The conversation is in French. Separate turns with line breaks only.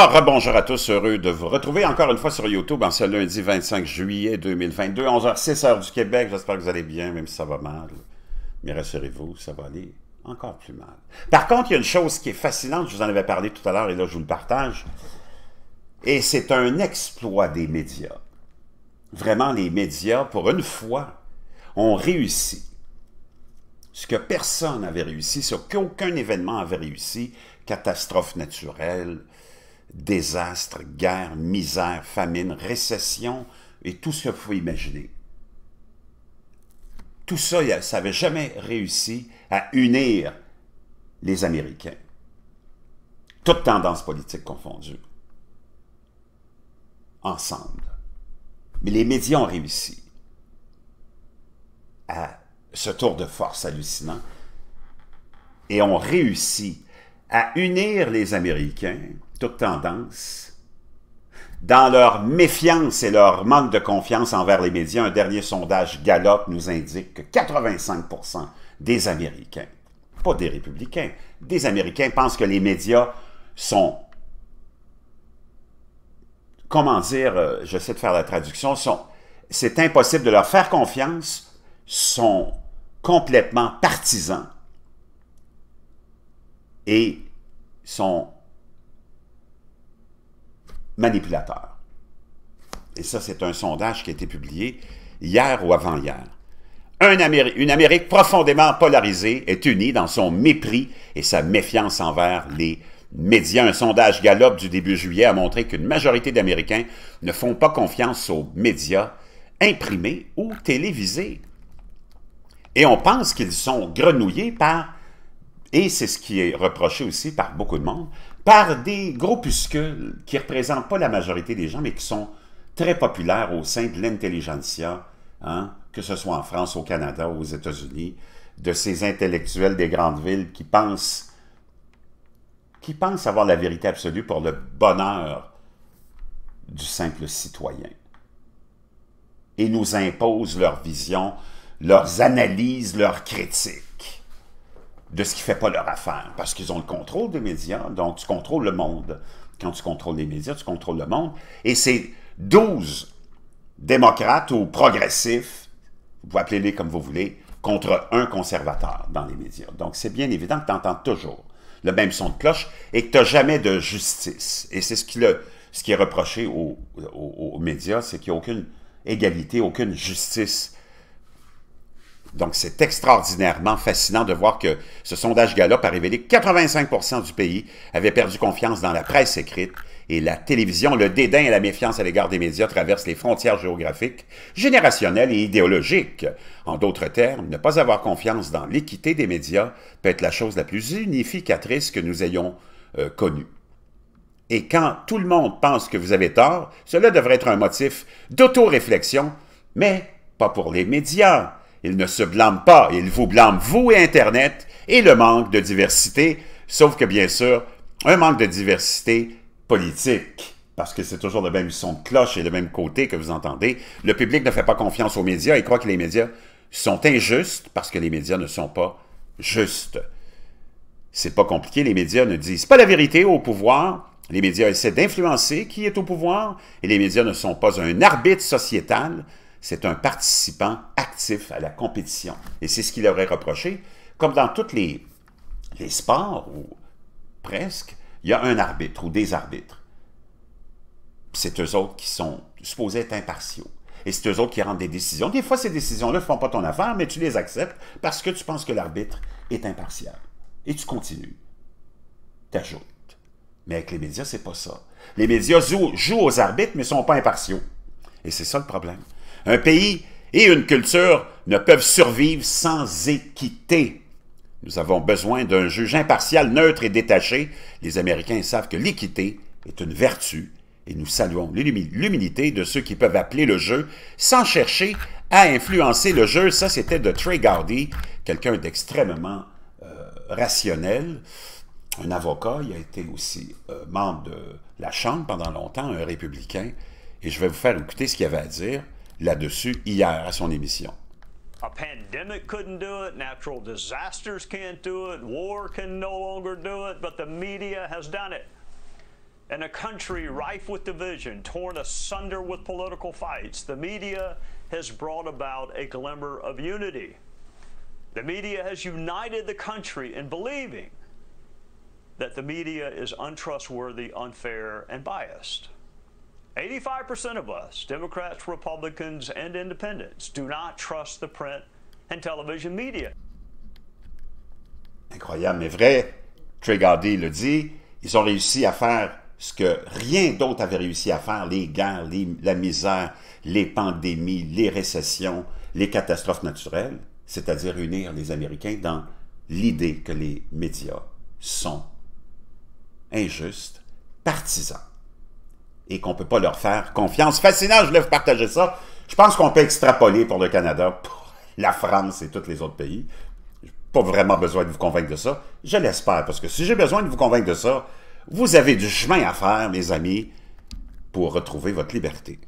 Alors, bonjour à tous, heureux de vous retrouver encore une fois sur YouTube en ce lundi 25 juillet 2022, 11 h 6h du Québec. J'espère que vous allez bien, même si ça va mal. Mais rassurez-vous, ça va aller encore plus mal. Par contre, il y a une chose qui est fascinante, je vous en avais parlé tout à l'heure et là, je vous le partage. Et c'est un exploit des médias. Vraiment, les médias, pour une fois, ont réussi ce que personne n'avait réussi, ce qu'aucun événement n'avait réussi, catastrophe naturelle, désastres, guerres, misère, famine, récession et tout ce qu'il faut imaginer. Tout ça, ça n'avait jamais réussi à unir les Américains. Toutes tendances politiques confondues. Ensemble. Mais les médias ont réussi à ce tour de force hallucinant et ont réussi à unir les Américains toute tendance, dans leur méfiance et leur manque de confiance envers les médias, un dernier sondage Gallup nous indique que 85 des Américains, pas des républicains, des Américains pensent que les médias sont, comment dire, euh, j'essaie de faire la traduction, sont, c'est impossible de leur faire confiance, sont complètement partisans et sont manipulateurs. Et ça, c'est un sondage qui a été publié hier ou avant-hier. une Amérique profondément polarisée est unie dans son mépris et sa méfiance envers les médias. Un sondage Gallup du début juillet a montré qu'une majorité d'Américains ne font pas confiance aux médias imprimés ou télévisés. Et on pense qu'ils sont grenouillés par et c'est ce qui est reproché aussi par beaucoup de monde, par des groupuscules qui ne représentent pas la majorité des gens, mais qui sont très populaires au sein de l'intelligentsia, hein, que ce soit en France, au Canada, aux États-Unis, de ces intellectuels des grandes villes qui pensent, qui pensent avoir la vérité absolue pour le bonheur du simple citoyen. Et nous imposent leur vision, leurs analyses, leurs critiques de ce qui fait pas leur affaire, parce qu'ils ont le contrôle des médias, donc tu contrôles le monde. Quand tu contrôles les médias, tu contrôles le monde. Et c'est 12 démocrates ou progressifs, vous appelez les comme vous voulez, contre un conservateur dans les médias. Donc c'est bien évident que tu entends toujours le même son de cloche et que tu n'as jamais de justice. Et c'est ce qui, ce qui est reproché aux, aux médias, c'est qu'il n'y a aucune égalité, aucune justice donc, c'est extraordinairement fascinant de voir que ce sondage Gallup a révélé que 85 du pays avait perdu confiance dans la presse écrite et la télévision. Le dédain et la méfiance à l'égard des médias traversent les frontières géographiques, générationnelles et idéologiques. En d'autres termes, ne pas avoir confiance dans l'équité des médias peut être la chose la plus unificatrice que nous ayons euh, connue. Et quand tout le monde pense que vous avez tort, cela devrait être un motif d'autoréflexion, mais pas pour les médias. Ils ne se blâment pas, Ils vous blâment, vous et Internet, et le manque de diversité, sauf que bien sûr, un manque de diversité politique, parce que c'est toujours le même son de cloche et le même côté que vous entendez. Le public ne fait pas confiance aux médias et croit que les médias sont injustes parce que les médias ne sont pas justes. C'est pas compliqué, les médias ne disent pas la vérité au pouvoir, les médias essaient d'influencer qui est au pouvoir, et les médias ne sont pas un arbitre sociétal, c'est un participant actif à la compétition. Et c'est ce qu'il aurait reproché. Comme dans tous les, sports, ou presque, il y a un arbitre ou des arbitres. C'est eux autres qui sont supposés être impartiaux. Et c'est eux autres qui rendent des décisions. Des fois, ces décisions-là ne font pas ton affaire, mais tu les acceptes parce que tu penses que l'arbitre est impartial. Et tu continues. T'ajoutes. Mais avec les médias, c'est pas ça. Les médias jouent, aux arbitres, mais ne sont pas impartiaux. Et c'est ça le problème. Un pays et une culture ne peuvent survivre sans équité. Nous avons besoin d'un juge impartial, neutre et détaché. Les Américains savent que l'équité est une vertu et nous saluons l'humilité de ceux qui peuvent appeler le jeu sans chercher à influencer le jeu. Ça, c'était de Trey Gardy, quelqu'un d'extrêmement euh, rationnel, un avocat. Il a été aussi euh, membre de la Chambre pendant longtemps, un républicain. Et je vais vous faire écouter ce qu'il avait à dire. là-dessus hier à son émission. A pandemic couldn't do it, natural disasters can't do it, war can no longer do it, but the media has done it. In a country rife with division, torn asunder with political fights, the media has brought about a glimmer of unity. The media has united the country in believing that the media is untrustworthy, unfair, and biased. 85% of us, Democrats, Republicans, and independents, do not trust the print and television media. Incroyable, mais vrai. Trey le dit. Ils ont réussi à faire ce que rien d'autre avait réussi à faire les guerres, la misère, les pandémies, les récessions, les catastrophes naturelles, c'est-à-dire unir les Américains dans l'idée que les médias sont injustes, partisans et qu'on peut pas leur faire confiance. Fascinant, je voulais vous partager ça. Je pense qu'on peut extrapoler pour le Canada, pour la France et tous les autres pays. Pas vraiment besoin de vous convaincre de ça. Je l'espère, parce que si j'ai besoin de vous convaincre de ça, vous avez du chemin à faire, mes amis, pour retrouver votre liberté.